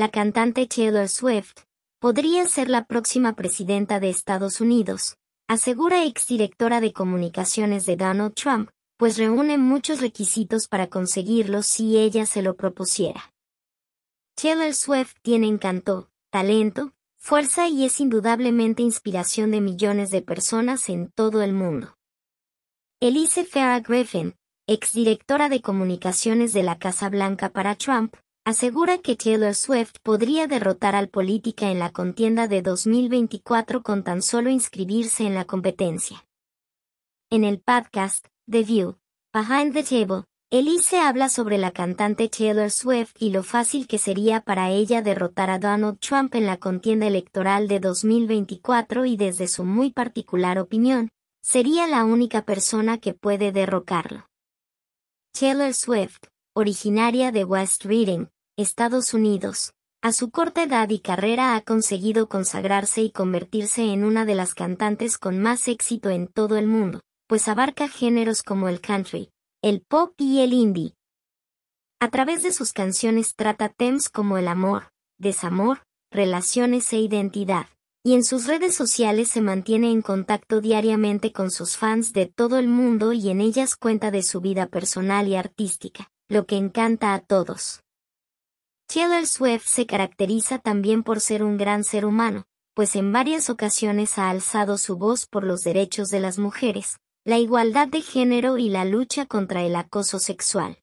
la cantante Taylor Swift, podría ser la próxima presidenta de Estados Unidos, asegura exdirectora de comunicaciones de Donald Trump, pues reúne muchos requisitos para conseguirlo si ella se lo propusiera. Taylor Swift tiene encanto, talento, fuerza y es indudablemente inspiración de millones de personas en todo el mundo. Elise Farah Griffin, exdirectora de comunicaciones de la Casa Blanca para Trump, asegura que Taylor Swift podría derrotar al política en la contienda de 2024 con tan solo inscribirse en la competencia. En el podcast, The View, Behind the Table, Elise habla sobre la cantante Taylor Swift y lo fácil que sería para ella derrotar a Donald Trump en la contienda electoral de 2024 y desde su muy particular opinión, sería la única persona que puede derrocarlo. Taylor Swift, originaria de West Reading, Estados Unidos. A su corta edad y carrera ha conseguido consagrarse y convertirse en una de las cantantes con más éxito en todo el mundo, pues abarca géneros como el country, el pop y el indie. A través de sus canciones trata temas como el amor, desamor, relaciones e identidad, y en sus redes sociales se mantiene en contacto diariamente con sus fans de todo el mundo y en ellas cuenta de su vida personal y artística lo que encanta a todos. Taylor Swift se caracteriza también por ser un gran ser humano, pues en varias ocasiones ha alzado su voz por los derechos de las mujeres, la igualdad de género y la lucha contra el acoso sexual.